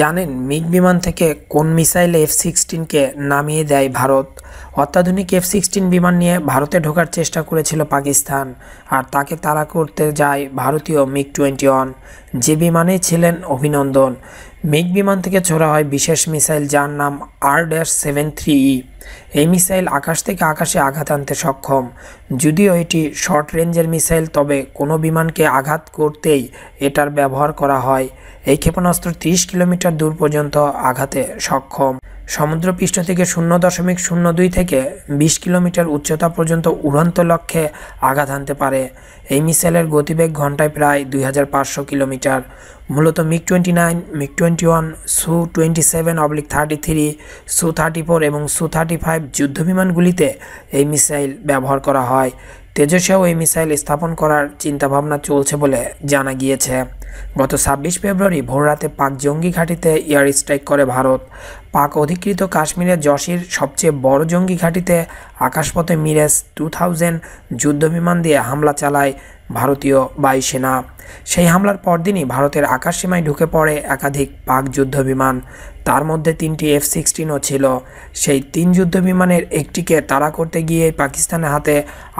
জানেন মিগ বিমান থেকে কোন মিসাইল এফ সিক্সটিনকে নামিয়ে দেয় ভারত অত্যাধুনিক এফ সিক্সটিন বিমান নিয়ে ভারতে ঢোকার চেষ্টা করেছিল পাকিস্তান আর তাকে তাড়া করতে যায় ভারতীয় মিগ টোয়েন্টি ওয়ান যে বিমানে ছিলেন অভিনন্দন মিগ বিমান থেকে ছোড়া হয় বিশেষ মিসাইল যার নাম R dash seven three E এই মিসাইল আকাশ থেকে আকাশে আঘাত আনতে সক্ষম যদিও এটি শর্ট রেঞ্জের মিসাইল তবে কোনো বিমানকে আঘাত করতেই এটার ব্যবহার করা হয় এই ক্ষেপণাস্ত্র তিরিশ কিলোমিটার দূর পর্যন্ত আঘাতে সক্ষম সমুদ্রপৃষ্ঠ থেকে শূন্য দশমিক শূন্য দুই থেকে বিশ কিলোমিটার উচ্চতা পর্যন্ত উড়ন্ত লক্ষ্যে আঘাত আনতে পারে এই মিসাইলের গতিবেগ ঘন্টায় প্রায় দুই কিলোমিটার মূলত MiG twenty nine MiG twenty one Su twenty seven oblique thirty three Su thirty four এবং সু থার্টি ফাইভ যুদ্ধবিমানগুলিতে এই মিসাইল ব্যবহার করা হয় তেজস্বাও এই মিসাইল স্থাপন করার চিন্তাভাবনা চলছে বলে জানা গিয়েছে গত ছাব্বিশ ফেব্রুয়ারি ভোররাতে পাক জঙ্গি ঘাঁটিতে এয়ার স্ট্রাইক করে ভারত পাক অধিকৃত কাশ্মীরের যশির সবচেয়ে বড় জঙ্গি ঘাঁটিতে আকাশপথে মিরেস টু থাউজেন্ড যুদ্ধবিমান দিয়ে হামলা চালায় ভারতীয় বায়ুসেনা সেই হামলার পরদিনই ভারতের সীমায় ঢুকে পড়ে একাধিক পাক যুদ্ধ বিমান তার মধ্যে তিনটি এফ সিক্সটিনও ছিল সেই তিন যুদ্ধ বিমানের একটিকে তাড়া করতে গিয়ে পাকিস্তানের হাতে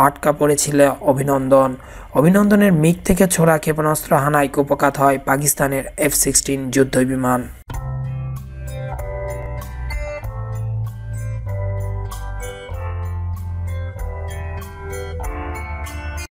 আটকা পড়েছিল অভিনন্দন অভিনন্দনের মিগ থেকে ছোড়া ক্ষেপণাস্ত্র হানায় কুপকাত হয় পাকিস্তানের এফ সিক্সটিন যুদ্ধবিমান